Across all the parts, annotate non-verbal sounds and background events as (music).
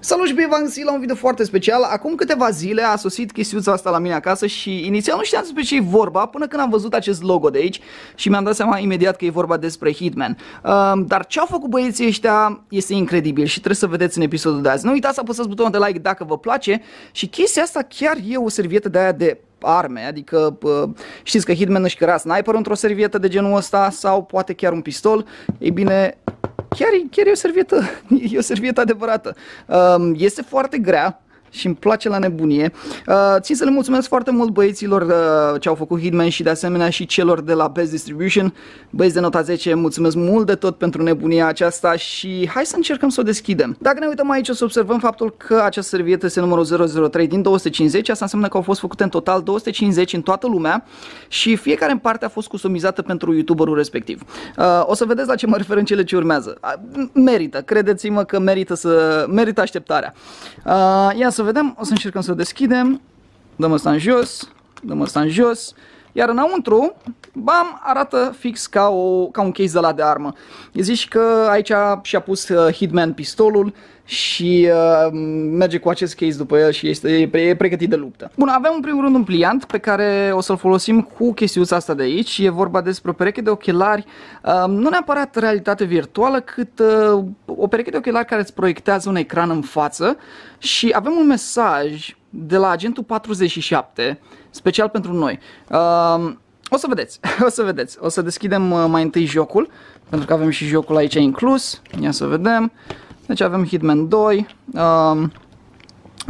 Salut și bine v-am găsit la un video foarte special. Acum câteva zile a sosit chestiuța asta la mine acasă și inițial nu știam despre ce e vorba până când am văzut acest logo de aici și mi-am dat seama imediat că e vorba despre Hitman. Um, dar ce au făcut băieții ăștia este incredibil și trebuie să vedeți în episodul de azi. Nu uitați să apăsați butonul de like dacă vă place și chestia asta chiar e o servietă de aia de arme, adică știți că Hitman își crea sniper într-o servietă de genul ăsta sau poate chiar un pistol, ei bine chiar, chiar e, o servietă, (laughs) e o servietă adevărată. Um, este foarte grea, și îmi place la nebunie. Uh, țin să le mulțumesc foarte mult băieților uh, ce au făcut Hitman și de asemenea și celor de la Best Distribution. Băieți de nota 10, mulțumesc mult de tot pentru nebunia aceasta și hai să încercăm să o deschidem. Dacă ne uităm aici o să observăm faptul că această servietă este numărul 003 din 250, asta înseamnă că au fost făcute în total 250 în toată lumea și fiecare în parte a fost customizată pentru youtuberul respectiv. Uh, o să vedeți la ce mă refer în cele ce urmează. Uh, merită, credeți-mă că merită să merită așteptarea. Uh, ia să vedem, o să încercăm să deschidem. Dăm ăsta în jos, dăm ăsta în jos. Iar înăuntru, bam, arată fix ca, o, ca un case de la de armă. E zici că aici și-a pus uh, Hitman pistolul și uh, merge cu acest case după el și este, e, e pregătit de luptă. Bun, avem în primul rând un pliant pe care o să-l folosim cu chestiuța asta de aici. E vorba despre o pereche de ochelari, uh, nu neapărat realitate virtuală, cât... Uh, o pereche de ochelari care îți proiectează un ecran în față și avem un mesaj de la agentul 47, special pentru noi. Uh, o să vedeți, (laughs) o să vedeți. O să deschidem uh, mai întâi jocul, pentru că avem și jocul aici inclus. Ia să vedem. Deci avem Hitman 2. Uh, um,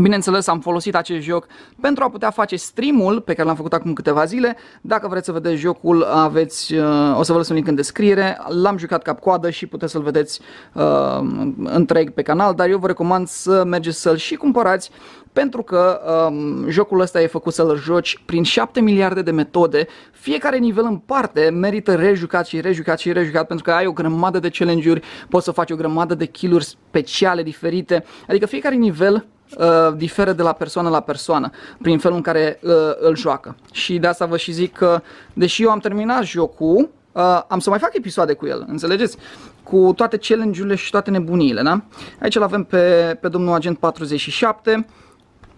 Bineînțeles, am folosit acest joc pentru a putea face streamul pe care l-am făcut acum câteva zile. Dacă vreți să vedeți jocul, aveți, uh, o să vă lăs un link în descriere. L-am jucat cap-coadă și puteți să-l vedeți uh, întreg pe canal, dar eu vă recomand să mergeți să-l și cumpărați pentru că um, jocul ăsta e făcut să-l joci prin 7 miliarde de metode, fiecare nivel în parte merită rejucat și rejucat și rejucat pentru că ai o grămadă de challenge-uri, poți să faci o grămadă de kill-uri speciale diferite, adică fiecare nivel Uh, diferă de la persoană la persoană prin felul în care uh, îl joacă. Și de asta vă și zic că, deși eu am terminat jocul, uh, am să mai fac episoade cu el, înțelegeți? Cu toate challenge-urile și toate nebuniile, da? Aici îl avem pe, pe domnul agent 47,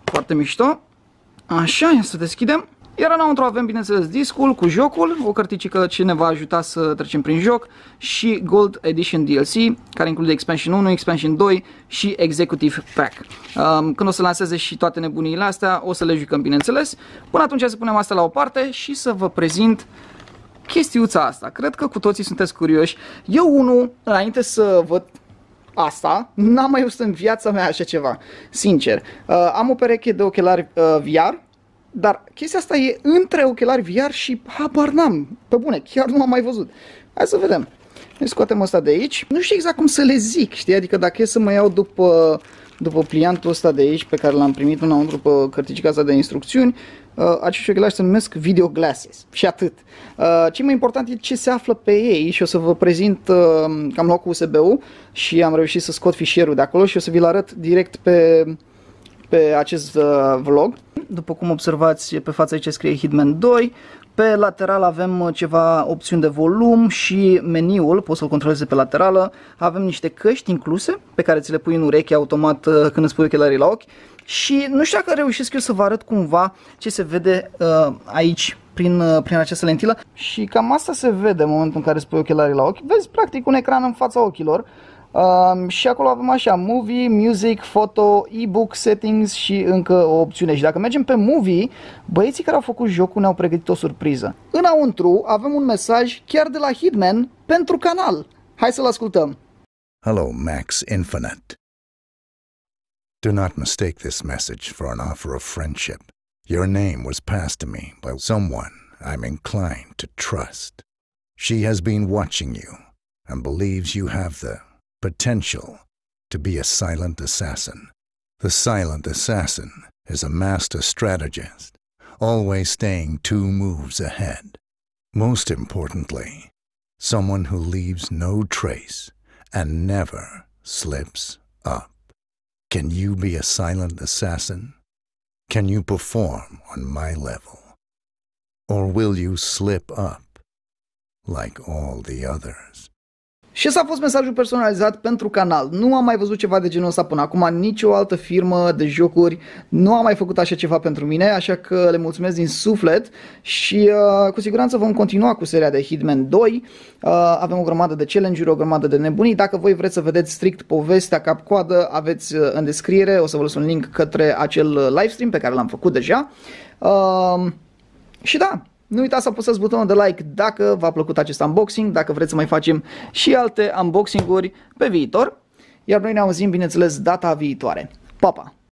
foarte mișto. Așa, ia să deschidem. Iar înăuntru avem, bineînțeles, discul cu jocul, o carticică ce ne va ajuta să trecem prin joc și Gold Edition DLC, care include Expansion 1, Expansion 2 și Executive Pack. Um, când o să lanseze și toate nebuniile astea, o să le jucăm, bineînțeles. Până atunci să punem asta la o parte și să vă prezint chestiuța asta. Cred că cu toții sunteți curioși. Eu, unul, înainte să văd asta, n-am mai văzut în viața mea așa ceva, sincer. Uh, am o pereche de ochelari uh, VR, dar chestia asta e între ochelari VR și habar n-am. Pe bune, chiar nu am mai văzut. Hai să vedem. Ne scoatem asta de aici. Nu știu exact cum să le zic, știi? Adică dacă e să mă iau după, după pliantul ăsta de aici pe care l-am primit înăuntru pe cărticica asta de instrucțiuni, uh, acești ochelari se numesc video glasses și atât. Uh, ce mai important e ce se află pe ei și o să vă prezint uh, că am luat cu USB-ul și am reușit să scot fișierul de acolo și o să vi-l arăt direct pe, pe acest uh, vlog după cum observați pe fața aici scrie Hitman 2, pe lateral avem uh, ceva opțiuni de volum și meniul, poți să-l controleze pe laterală, avem niște căști incluse pe care ți le pui în ureche automat uh, când îți pui ochelarii la ochi și nu știu dacă reușesc eu să vă arăt cumva ce se vede uh, aici prin, uh, prin această lentilă și cam asta se vede în momentul în care îți pui ochelarii la ochi, vezi practic un ecran în fața ochilor Um, și acolo avem așa, movie, music, foto, e-book, settings și încă o opțiune. Și dacă mergem pe movie, băieții care au făcut jocul ne-au pregătit o surpriză. Înăuntru avem un mesaj chiar de la Hitman pentru canal. Hai să-l ascultăm. Hello, Max Infinite. Do not mistake this message for an offer of friendship. Your name was passed to me by someone I'm inclined to trust. She has been watching you and believes you have the potential to be a silent assassin. The silent assassin is a master strategist, always staying two moves ahead. Most importantly, someone who leaves no trace and never slips up. Can you be a silent assassin? Can you perform on my level? Or will you slip up like all the others? Și ăsta a fost mesajul personalizat pentru canal. Nu am mai văzut ceva de genul ăsta până acum, nicio altă firmă de jocuri nu a mai făcut așa ceva pentru mine, așa că le mulțumesc din suflet și uh, cu siguranță vom continua cu seria de Hitman 2. Uh, avem o grămadă de challenge-uri, o grămadă de nebunii. Dacă voi vreți să vedeți strict povestea cap-coadă, aveți uh, în descriere, o să vă lăs un link către acel uh, livestream pe care l-am făcut deja. Uh, și da, nu uitați să apăsați butonul de like dacă v-a plăcut acest unboxing, dacă vreți să mai facem și alte unboxing-uri pe viitor. Iar noi ne auzim, bineînțeles, data viitoare. Pa, pa!